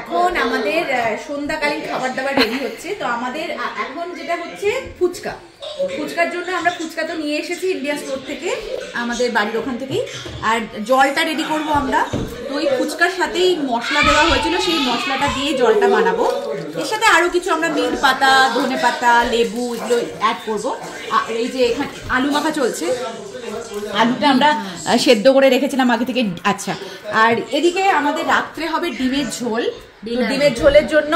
এখন আমাদের সন্ধ্যাকালীন খাবার দাবার রেডি হচ্ছে তো আমাদের এখন যেটা হচ্ছে ফুচকা ফুচকার জন্য আমরা ফুচকা তো নিয়ে এসেছি ইন্ডিয়া স্টোর থেকে আমাদের বাড়ির ওখান থেকেই আর জলটা রেডি করব আমরা তো ওই ফুচকার সাথেই মশলা দেওয়া হয়েছিল সেই মশলাটা দিয়ে জলটা বানাবো এর সাথে আরও কিছু আমরা মিন্ট পাতা ধনে পাতা লেবু এগুলো অ্যাড করবো এই যে এখানে আলু মাখা চলছে আলুটা আমরা সেদ্ধ করে রেখেছিলাম আগে থেকে আচ্ছা আর এদিকে আমাদের রাত্রে হবে ডিমের ঝোল ডিমের ঝোলের জন্য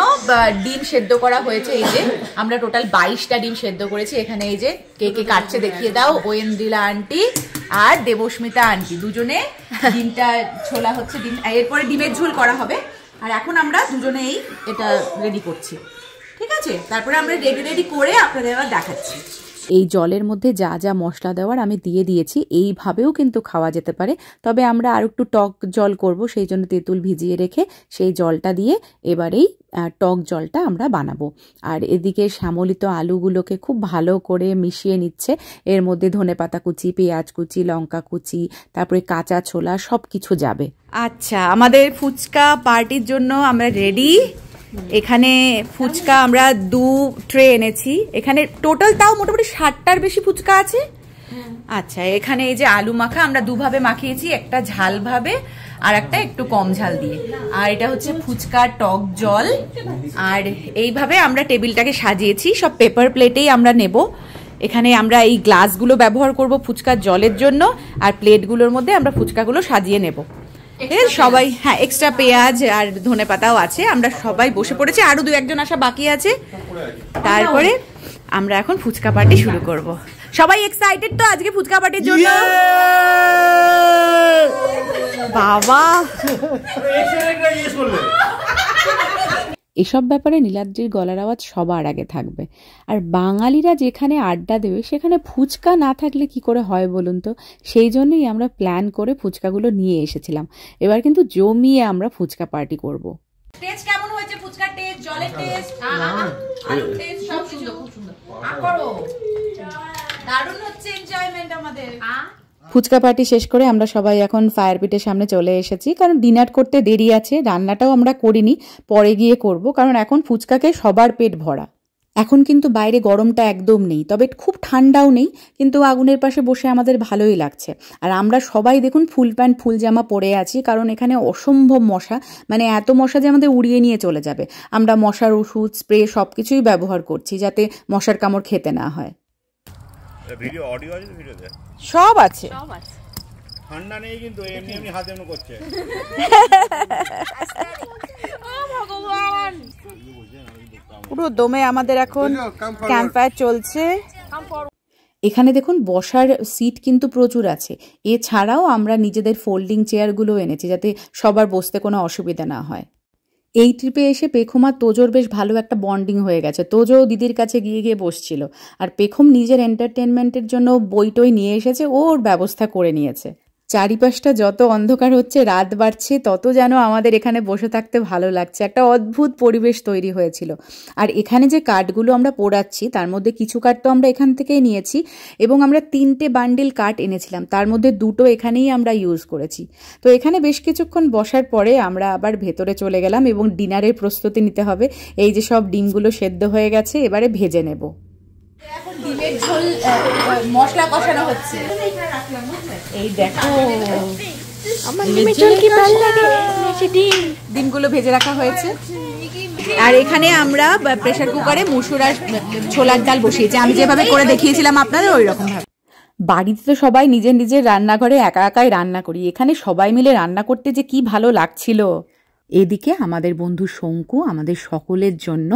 ডিম সেদ্ধ করা হয়েছে এই যে আমরা টোটাল বাইশটা ডিম সেদ্ধ করেছি এখানে এই যে কে কে কাটছে দেখিয়ে দাও ওয়েন্দ্রিলা আন্টি আর দেবস্মিতা আন্টি দুজনে ডিমটা ছোলা হচ্ছে ডিম এরপরে ডিমের ঝোল করা হবে আর এখন আমরা দুজনেই এটা রেডি করছি ঠিক আছে তারপরে আমরা রেডি রেডি করে আপনাদের আবার দেখাচ্ছি এই জলের মধ্যে যা যা মশলা দেওয়ার আমি দিয়ে দিয়েছি এইভাবেও কিন্তু খাওয়া যেতে পারে তবে আমরা আর একটু টক জল করব সেই জন্য তেঁতুল ভিজিয়ে রেখে সেই জলটা দিয়ে এবারেই টক জলটা আমরা বানাবো আর এদিকে শ্যামলিত আলুগুলোকে খুব ভালো করে মিশিয়ে নিচ্ছে এর মধ্যে ধনে পাতা কুচি পেঁয়াজ কুচি লঙ্কা কুচি তারপরে কাঁচা ছোলা সব কিছু যাবে আচ্ছা আমাদের ফুচকা পার্টির জন্য আমরা রেডি এখানে ফুচকা আমরা দু ট্রে এনেছি এখানে টোটাল তাও মোটামুটি ষাটটার বেশি ফুচকা আছে আচ্ছা এখানে এই যে আলু মাখা আমরা দুভাবে মাখিয়েছি একটা ঝাল ভাবে আর একটা একটু কম ঝাল দিয়ে আর এটা হচ্ছে ফুচকা টক জল আর এইভাবে আমরা টেবিলটাকে সাজিয়েছি সব পেপার প্লেটেই আমরা নেব এখানে আমরা এই গ্লাসগুলো ব্যবহার করব ফুচকার জলের জন্য আর প্লেটগুলোর মধ্যে আমরা ফুচকাগুলো সাজিয়ে নেবো এর সবাই হ্যাঁ এক্সট্রা পেঁয়াজ আর ধনে পাতাও আছে আমরা সবাই বসে পড়েছি আরও দু একজন আসা বাকি আছে তারপরে আমরা এখন ফুচকা পার্টি শুরু করব সবাই এক্সাইটেড তো আজকে ফুচকা পার্টির জন্য বাবা এসব ব্যাপারে নীলাদ্রির গলার আওয়াজ সবার আগে থাকবে আর বাঙালিরা যেখানে আড্ডা দেবে সেখানে ফুচকা না থাকলে কি করে হয় বলুন তো সেই জন্যই আমরা প্ল্যান করে ফুচকাগুলো নিয়ে এসেছিলাম এবার কিন্তু জমিয়ে আমরা ফুচকা পার্টি করব টেস্ট কেমন হয়েছে ফুচকা টেস্ট জলের টেস্ট হ্যাঁ, টেস্ট হ্যাঁ, হ্যাঁ, সব সুন্দর খুব সুন্দর করো দারুণ হচ্ছে এনজয়মেন্ট আমাদের ফুচকা পার্টি শেষ করে আমরা সবাই এখন ফায়ার পিটের সামনে চলে এসেছি কারণ ডিনার করতে দেরি আছে রান্নাটাও আমরা করিনি পরে গিয়ে করব কারণ এখন ফুচকাকে সবার পেট ভরা এখন কিন্তু বাইরে গরমটা একদম নেই তবে খুব ঠান্ডাও নেই কিন্তু আগুনের পাশে বসে আমাদের ভালোই লাগছে আর আমরা সবাই দেখুন ফুল প্যান্ট ফুল জামা পরে আছি কারণ এখানে অসম্ভব মশা মানে এত মশা যে আমাদের উড়িয়ে নিয়ে চলে যাবে আমরা মশার ওষুধ স্প্রে সব কিছুই ব্যবহার করছি যাতে মশার কামড় খেতে না হয় ভিডিও অডিও আছে ভিডিওতে সব আছে সব আছে ঠান্ডা নেই কিন্তু এমনি এমনি হাতে করছে পুরো দমে আমাদের এখন ক্যাম্পায়ার চলছে এখানে দেখুন বসার সিট কিন্তু প্রচুর আছে এছাড়াও আমরা নিজেদের ফোল্ডিং চেয়ারগুলো এনেছি যাতে সবার বসতে কোনো অসুবিধা না হয় এই ট্রিপে এসে পেখম আর তোজোর বেশ ভালো একটা বন্ডিং হয়ে গেছে তোজো দিদির কাছে গিয়ে গিয়ে বসছিল আর পেখম নিজের এন্টারটেনমেন্টের জন্য বইটই নিয়ে এসেছে ওর ব্যবস্থা করে নিয়েছে চারিপাশটা যত অন্ধকার হচ্ছে রাত বাড়ছে তত যেন আমাদের এখানে বসে থাকতে ভালো লাগছে একটা অদ্ভুত পরিবেশ তৈরি হয়েছিল আর এখানে যে কাঠগুলো আমরা পোড়াচ্ছি তার মধ্যে কিছু কাঠ তো আমরা এখান থেকেই নিয়েছি এবং আমরা তিনটে বান্ডিল কাঠ এনেছিলাম তার মধ্যে দুটো এখানেই আমরা ইউজ করেছি তো এখানে বেশ কিছুক্ষণ বসার পরে আমরা আবার ভেতরে চলে গেলাম এবং ডিনারের প্রস্তুতি নিতে হবে এই যে সব ডিমগুলো সেদ্ধ হয়ে গেছে এবারে ভেজে নেবো ডিমের ঝোল মশলা কষানো হচ্ছে এই দেখো দিনগুলো ভেজে রাখা হয়েছে আর এখানে আমরা প্রেসার কুকারে মুসুর আর ছোলার ডাল বসিয়েছি আমি যেভাবে করে দেখিয়েছিলাম আপনাদের ওই রকম ভাবে বাড়িতে তো সবাই নিজের নিজের রান্নাঘরে একা একাই রান্না করি এখানে সবাই মিলে রান্না করতে যে কি ভালো লাগছিল এদিকে আমাদের বন্ধু শঙ্কু আমাদের সকলের জন্য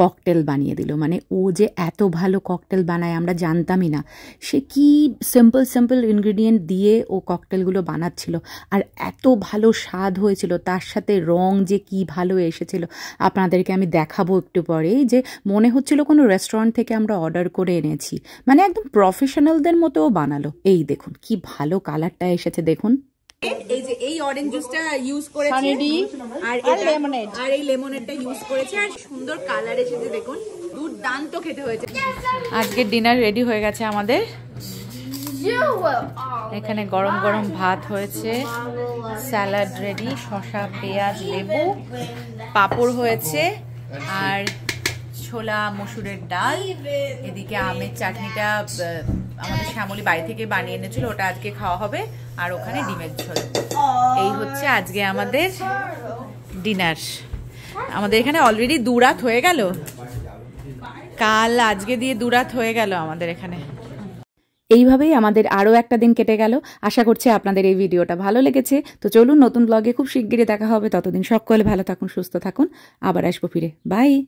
ককটেল বানিয়ে দিল মানে ও যে এত ভালো ককটেল বানায় আমরা জানতামই না সে কি সিম্পল সিম্পল ইনগ্রিডিয়েন্ট দিয়ে ও ককটেলগুলো বানাচ্ছিল আর এত ভালো স্বাদ হয়েছিল তার সাথে রং যে কি ভালো এসেছিল আপনাদেরকে আমি দেখাবো একটু পরে যে মনে হচ্ছিল কোনো রেস্টুরেন্ট থেকে আমরা অর্ডার করে এনেছি মানে একদম প্রফেশনালদের মতোও বানালো এই দেখুন কি ভালো কালারটা এসেছে দেখুন অরেঞ্জ জুসটা ইউজ করেছে আর আর এই লেমনেডটা ইউজ করেছে আর সুন্দর কালার এসেছে দেখুন দুর্দান্ত খেতে হয়েছে আজকে ডিনার রেডি হয়ে গেছে আমাদের এখানে গরম গরম ভাত হয়েছে স্যালাড রেডি শসা পেঁয়াজ লেবু পাপড় হয়েছে আর ছোলা মসুরের ডাল এদিকে আমের চাটনিটা আমাদের শ্যামলি বাড়ি থেকে বানিয়ে এনেছিল ওটা আজকে খাওয়া হবে আর ওখানে ডিমের ঝোল এই হচ্ছে আজকে আচ্ছা, আমাদের ডিনার আমাদের এখানে অলরেডি দুরাত হয়ে গেল কাল আজকে দিয়ে দুরাত হয়ে গেল আমাদের এখানে এইভাবেই আমাদের আরও একটা দিন কেটে গেল আশা করছি আপনাদের এই ভিডিওটা ভালো লেগেছে তো চলুন নতুন ব্লগে খুব শিগগিরই দেখা হবে ততদিন সকলে ভালো থাকুন সুস্থ থাকুন আবার আসবো ফিরে বাই